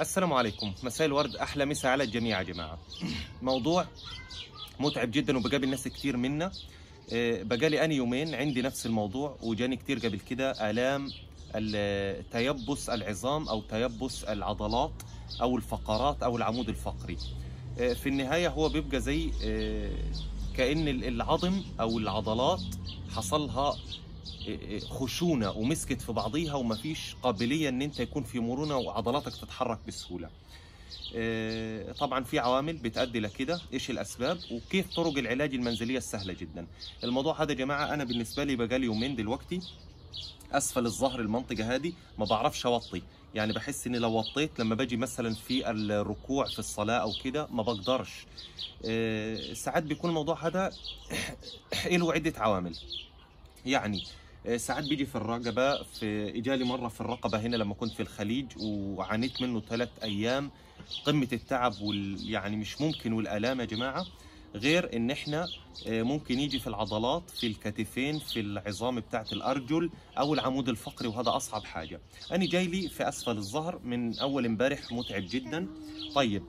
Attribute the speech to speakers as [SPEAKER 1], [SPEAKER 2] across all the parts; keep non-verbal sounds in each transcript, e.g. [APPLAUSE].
[SPEAKER 1] السلام عليكم مساء الورد احلى مساء على الجميع يا جماعه موضوع متعب جدا وبقابل ناس كتير منا إيه، بقالي انا يومين عندي نفس الموضوع وجاني كتير قبل كده الام تيبس العظام او تيبس العضلات او الفقرات او العمود الفقري إيه، في النهايه هو بيبقى زي إيه، كان العظم او العضلات حصلها خشونه ومسكت في بعضيها ومفيش قابليه ان انت يكون في مرونه وعضلاتك تتحرك بسهوله. آه، طبعا في عوامل بتؤدي لكده ايش الاسباب وكيف طرق العلاج المنزليه السهله جدا الموضوع هذا يا جماعه انا بالنسبه لي بقالي يومين دلوقتي اسفل الظهر المنطقه هذه ما بعرفش اوطي يعني بحس اني لو وطيت لما باجي مثلا في الركوع في الصلاه او كده ما بقدرش آه، ساعات بيكون الموضوع هذا [CLEARS THROAT] له عده عوامل يعني آه، ساعات بيجي في الرقبة في إجالي مرة في الرقبة هنا لما كنت في الخليج وعانيت منه ثلاث أيام قمة التعب وال يعني مش ممكن والآلام يا جماعة غير ان احنا آه، ممكن يجي في العضلات في الكتفين في العظام بتاعه الارجل او العمود الفقري وهذا اصعب حاجه انا جاي لي في اسفل الظهر من اول امبارح متعب جدا طيب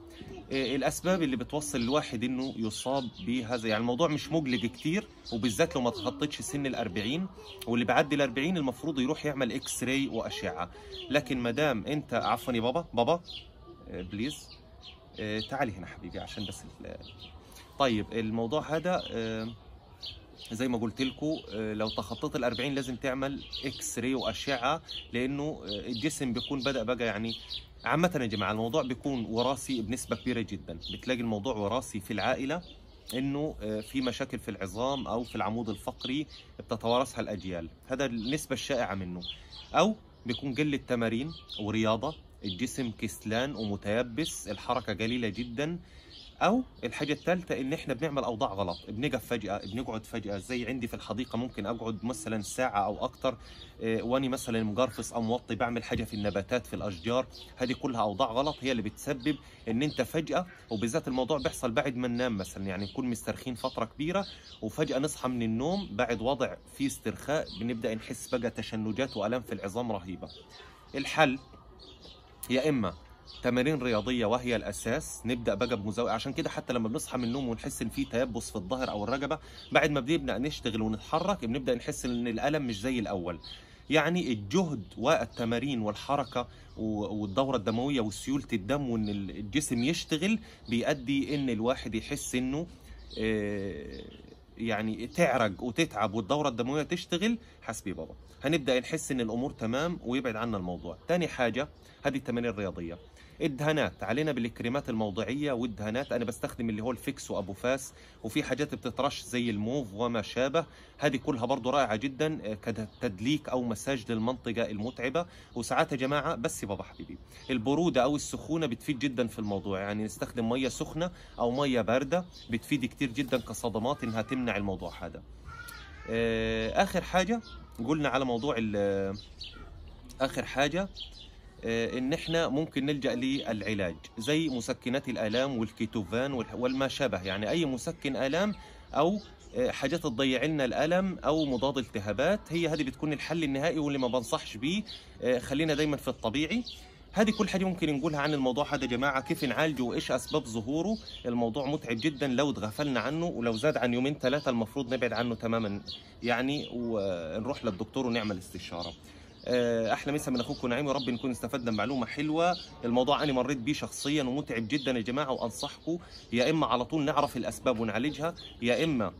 [SPEAKER 1] آه، الاسباب اللي بتوصل الواحد انه يصاب بهذا يعني الموضوع مش مقلق كتير وبالذات لو ما تخطيتش سن ال40 واللي بعدي ال40 المفروض يروح يعمل اكس راي واشعه لكن ما دام انت عفوا يا بابا بابا آه، بليز آه، تعالي هنا حبيبي عشان بس طيب الموضوع هذا آه، زي ما قلت لكم لو تخطيت ال 40 لازم تعمل اكس راي واشعه لانه الجسم بيكون بدا بقى يعني عامه يا جماعه الموضوع بيكون وراثي بنسبه كبيره جدا بتلاقي الموضوع وراثي في العائله انه آه، في مشاكل في العظام او في العمود الفقري بتتوارثها الاجيال هذا النسبه الشائعه منه او بيكون قله تمارين ورياضه الجسم كسلان ومتيبس الحركه قليله جدا او الحاجه الثالثه ان احنا بنعمل اوضاع غلط بنقف فجاه بنقعد فجاه زي عندي في الحديقه ممكن اقعد مثلا ساعه او اكثر آه، واني مثلا مجرفص او موطي بعمل حاجه في النباتات في الاشجار هذه كلها اوضاع غلط هي اللي بتسبب ان انت فجاه وبالذات الموضوع بيحصل بعد ما ننام مثلا يعني نكون مسترخين فتره كبيره وفجاه نصحى من النوم بعد وضع فيه استرخاء بنبدا نحس بقى تشنجات والام في العظام رهيبه الحل يا اما تمارين رياضيه وهي الاساس نبدا بقى بمزاويه عشان كده حتى لما بنصحى من النوم ونحس ان في تيبس في الظهر او الرجبه بعد ما بنبدا نشتغل ونتحرك بنبدا نحس ان الالم مش زي الاول يعني الجهد والتمارين والحركه والدوره الدمويه وسيوله الدم وان الجسم يشتغل بيؤدي ان الواحد يحس انه آه، يعني تعرج وتتعب والدوره الدمويه تشتغل حسبي بابا هنبدا نحس ان الامور تمام ويبعد عنا الموضوع تاني حاجه هذه التمارين الرياضيه الدهانات علينا بالكريمات الموضعيه والدهانات انا بستخدم اللي هو الفيكس وابو فاس وفي حاجات بتترش زي الموف وما شابه هذه كلها برضه رائعه جدا آه، كتدليك او مساج للمنطقه المتعبه وساعات يا جماعه بس بابا حبيبي البروده او السخونه بتفيد جدا في الموضوع يعني نستخدم ميه سخنه او ميه بارده بتفيد كتير جدا كصدمات انها تمنع الموضوع هذا آه، اخر حاجه قلنا على موضوع آه، اخر حاجه آه، ان احنا ممكن نلجا للعلاج زي مسكنات الالام والكيتوفان والما شابه يعني اي مسكن الام او آه، حاجات تضيع لنا الالم او مضاد التهابات هي هذه بتكون الحل النهائي واللي ما بنصحش بيه آه، خلينا دايما في الطبيعي هذه كل حاجه ممكن نقولها عن الموضوع هذا يا جماعه كيف نعالجه وايش اسباب ظهوره الموضوع متعب جدا لو تغفلنا عنه ولو زاد عن يومين ثلاثه المفروض نبعد عنه تماما يعني ونروح للدكتور ونعمل استشاره آه، احلى مسا من اخوكم نعيم يا رب نكون استفدنا معلومه حلوه الموضوع انا مريت بيه شخصيا ومتعب جدا يا جماعه وانصحكم يا اما على طول نعرف الاسباب ونعالجها يا اما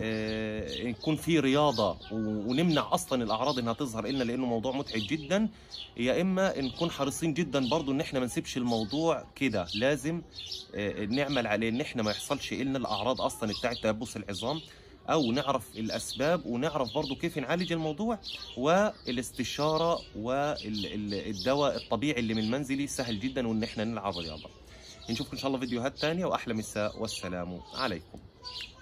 [SPEAKER 1] آه، يكون في رياضه ونمنع اصلا الاعراض انها تظهر لنا لانه موضوع متعب جدا يا اما نكون حريصين جدا برضو ان احنا ما نسيبش الموضوع كده لازم آه، نعمل عليه ان احنا ما يحصلش لنا الاعراض اصلا بتاعه تيبس العظام او نعرف الاسباب ونعرف برضو كيف نعالج الموضوع والاستشاره والدواء الطبيعي اللي من المنزلي سهل جدا وان احنا نلعب رياضه نشوفكم ان شاء الله فيديوهات تانية واحلى مساء والسلام عليكم